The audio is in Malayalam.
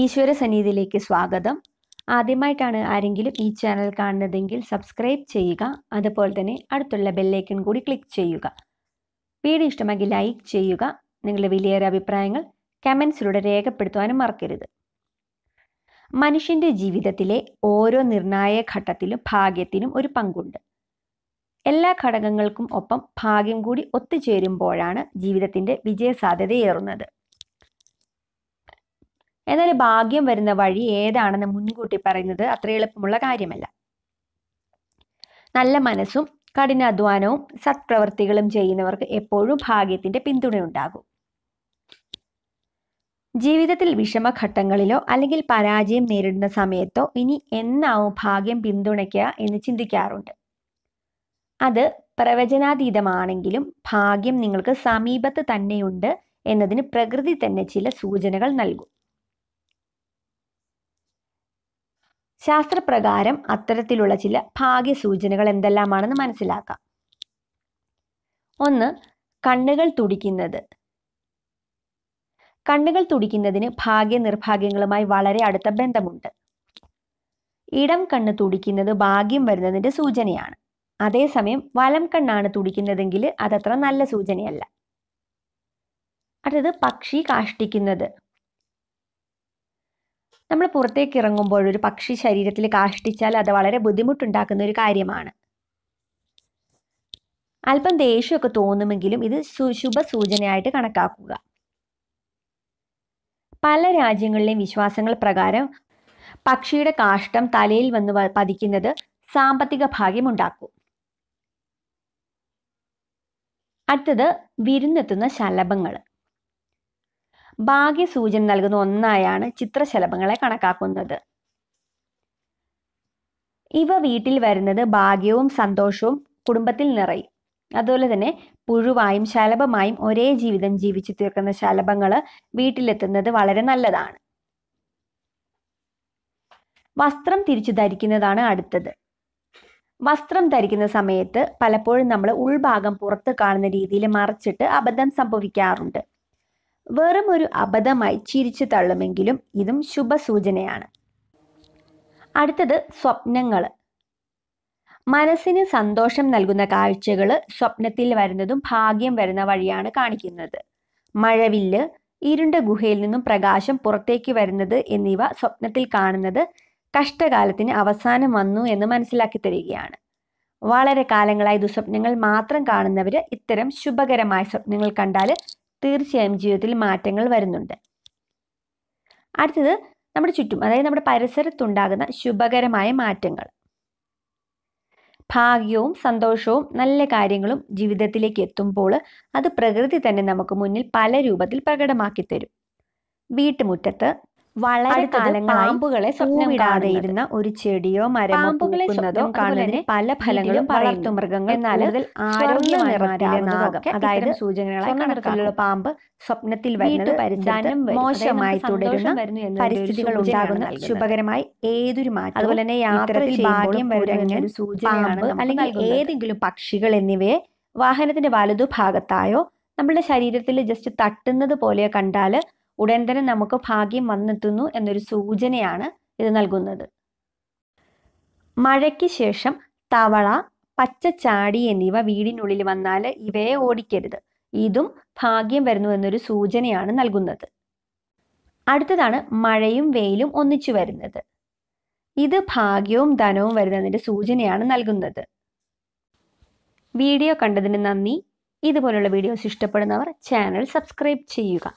ഈശ്വര സന്നിധിയിലേക്ക് സ്വാഗതം ആദ്യമായിട്ടാണ് ആരെങ്കിലും ഈ ചാനൽ കാണുന്നതെങ്കിൽ സബ്സ്ക്രൈബ് ചെയ്യുക അതുപോലെ തന്നെ അടുത്തുള്ള ബെല്ലൈക്കൺ കൂടി ക്ലിക്ക് ചെയ്യുക വീഡിയോ ഇഷ്ടമെങ്കിൽ ലൈക്ക് ചെയ്യുക നിങ്ങളുടെ വിലയേറെ അഭിപ്രായങ്ങൾ കമൻസിലൂടെ രേഖപ്പെടുത്തുവാനും മറക്കരുത് മനുഷ്യൻ്റെ ജീവിതത്തിലെ ഓരോ നിർണായക ഘട്ടത്തിലും ഭാഗ്യത്തിനും ഒരു പങ്കുണ്ട് എല്ലാ ഘടകങ്ങൾക്കും ഒപ്പം ഭാഗ്യം കൂടി ഒത്തുചേരുമ്പോഴാണ് ജീവിതത്തിൻ്റെ വിജയസാധ്യതയേറുന്നത് എന്നാൽ ഭാഗ്യം വരുന്ന വഴി ഏതാണെന്ന് മുൻകൂട്ടി പറയുന്നത് അത്ര എളുപ്പമുള്ള കാര്യമല്ല നല്ല മനസ്സും കഠിനാധ്വാനവും സത്പ്രവൃത്തികളും ചെയ്യുന്നവർക്ക് എപ്പോഴും ഭാഗ്യത്തിന്റെ പിന്തുണയുണ്ടാകും ജീവിതത്തിൽ വിഷമഘട്ടങ്ങളിലോ അല്ലെങ്കിൽ പരാജയം നേരിടുന്ന സമയത്തോ ഇനി എന്നാവും ഭാഗ്യം പിന്തുണയ്ക്കുക എന്ന് ചിന്തിക്കാറുണ്ട് അത് പ്രവചനാതീതമാണെങ്കിലും ഭാഗ്യം നിങ്ങൾക്ക് സമീപത്ത് തന്നെയുണ്ട് എന്നതിന് പ്രകൃതി തന്നെ ചില സൂചനകൾ നൽകും ശാസ്ത്രപ്രകാരം അത്തരത്തിലുള്ള ചില ഭാഗ്യസൂചനകൾ എന്തെല്ലാമാണെന്ന് മനസ്സിലാക്കാം ഒന്ന് കണ്ണുകൾ തുടിക്കുന്നത് കണ്ണുകൾ തുടിക്കുന്നതിന് ഭാഗ്യ നിർഭാഗ്യങ്ങളുമായി വളരെ അടുത്ത ബന്ധമുണ്ട് ഇടം കണ്ണ് തുടിക്കുന്നത് ഭാഗ്യം വരുന്നതിന്റെ സൂചനയാണ് അതേസമയം വലം കണ്ണാണ് തുടിക്കുന്നതെങ്കിൽ അതത്ര നല്ല സൂചനയല്ല അടുത്തത് പക്ഷി കാഷ്ടിക്കുന്നത് നമ്മൾ പുറത്തേക്ക് ഇറങ്ങുമ്പോൾ ഒരു പക്ഷി ശരീരത്തിൽ കാഷ്ടിച്ചാൽ അത് വളരെ ബുദ്ധിമുട്ടുണ്ടാക്കുന്ന ഒരു കാര്യമാണ് അല്പം ദേഷ്യമൊക്കെ തോന്നുമെങ്കിലും ഇത് ശുഭ സൂചനയായിട്ട് കണക്കാക്കുക പല രാജ്യങ്ങളിലെയും വിശ്വാസങ്ങൾ പ്രകാരം പക്ഷിയുടെ കാഷ്ടം തലയിൽ വന്ന് പതിക്കുന്നത് സാമ്പത്തിക ഭാഗ്യം ഉണ്ടാക്കും അടുത്തത് വിരുന്നെത്തുന്ന ശലഭങ്ങള് ഭാഗ്യസൂചന നൽകുന്ന ഒന്നായാണ് ചിത്രശലഭങ്ങളെ കണക്കാക്കുന്നത് ഇവ വീട്ടിൽ വരുന്നത് ഭാഗ്യവും സന്തോഷവും കുടുംബത്തിൽ നിറയും അതുപോലെ തന്നെ പുഴുവായും ശലഭമായും ഒരേ ജീവിതം ജീവിച്ചു തീർക്കുന്ന ശലഭങ്ങൾ വീട്ടിലെത്തുന്നത് വളരെ നല്ലതാണ് വസ്ത്രം തിരിച്ചു ധരിക്കുന്നതാണ് അടുത്തത് വസ്ത്രം ധരിക്കുന്ന സമയത്ത് പലപ്പോഴും നമ്മൾ ഉൾഭാഗം പുറത്ത് കാണുന്ന രീതിയിൽ മറച്ചിട്ട് അബദ്ധം സംഭവിക്കാറുണ്ട് വെറും ഒരു അബദ്ധമായി ചിരിച്ചു തള്ളുമെങ്കിലും ഇതും ശുഭസൂചനയാണ് അടുത്തത് സ്വപ്നങ്ങൾ മനസ്സിന് സന്തോഷം നൽകുന്ന കാഴ്ചകൾ സ്വപ്നത്തിൽ വരുന്നതും ഭാഗ്യം വരുന്ന വഴിയാണ് കാണിക്കുന്നത് മഴവില്ല് ഇരുണ്ട ഗുഹയിൽ നിന്നും പ്രകാശം പുറത്തേക്ക് വരുന്നത് എന്നിവ സ്വപ്നത്തിൽ കാണുന്നത് കഷ്ടകാലത്തിന് അവസാനം വന്നു എന്ന് മനസ്സിലാക്കി തരികയാണ് വളരെ കാലങ്ങളായി ദുസ്വപ്നങ്ങൾ മാത്രം കാണുന്നവര് ഇത്തരം ശുഭകരമായ സ്വപ്നങ്ങൾ കണ്ടാൽ തീർച്ചയായും ജീവിതത്തിൽ മാറ്റങ്ങൾ വരുന്നുണ്ട് അടുത്തത് നമ്മുടെ ചുറ്റും അതായത് നമ്മുടെ പരിസരത്തുണ്ടാകുന്ന ശുഭകരമായ മാറ്റങ്ങൾ ഭാഗ്യവും സന്തോഷവും നല്ല കാര്യങ്ങളും ജീവിതത്തിലേക്ക് എത്തുമ്പോൾ അത് പ്രകൃതി തന്നെ നമുക്ക് മുന്നിൽ പല രൂപത്തിൽ പ്രകടമാക്കി തരും വീട്ടുമുറ്റത്ത് വളരെ കാലങ്ങളായി പാമ്പുകളെ പൂവിടാതെ ഇരുന്ന ഒരു ചെടിയോ മരമോ പൂക്കുന്നതോ കാണുന്നതിന് പല ഫലങ്ങളും പറയുന്നു മൃഗങ്ങൾ നല്ലതിൽ ആരോഗ്യ അതായത് സൂചനകളായി പാമ്പ് സ്വപ്നത്തിൽ വരുന്നത് പരിധാനം മോശമായി തുടരുന്ന പരിസ്ഥിതികൾ ഉണ്ടാകുന്ന ശുഭകരമായി ഏതൊരു മാറ്റം അതുപോലെ തന്നെ യാത്രയിൽ ഭാഗ്യം വരുന്ന ഒരു സൂചനയാണ് അല്ലെങ്കിൽ ഏതെങ്കിലും പക്ഷികൾ എന്നിവയെ വാഹനത്തിന്റെ വലതുഭാഗത്തായോ നമ്മുടെ ശരീരത്തിൽ ജസ്റ്റ് തട്ടുന്നത് പോലെയോ കണ്ടാൽ ഉടൻ തന്നെ നമുക്ക് ഭാഗ്യം വന്നെത്തുന്നു എന്നൊരു സൂചനയാണ് ഇത് നൽകുന്നത് മഴയ്ക്ക് ശേഷം തവള പച്ചച്ചാടി എന്നിവ വീടിനുള്ളിൽ വന്നാൽ ഇവയെ ഓടിക്കരുത് ഇതും ഭാഗ്യം വരുന്നു എന്നൊരു സൂചനയാണ് നൽകുന്നത് അടുത്തതാണ് മഴയും വെയിലും ഒന്നിച്ചു വരുന്നത് ഇത് ഭാഗ്യവും ധനവും വരുന്നതിൻ്റെ സൂചനയാണ് നൽകുന്നത് വീഡിയോ കണ്ടതിന് നന്ദി ഇതുപോലുള്ള വീഡിയോസ് ഇഷ്ടപ്പെടുന്നവർ ചാനൽ സബ്സ്ക്രൈബ് ചെയ്യുക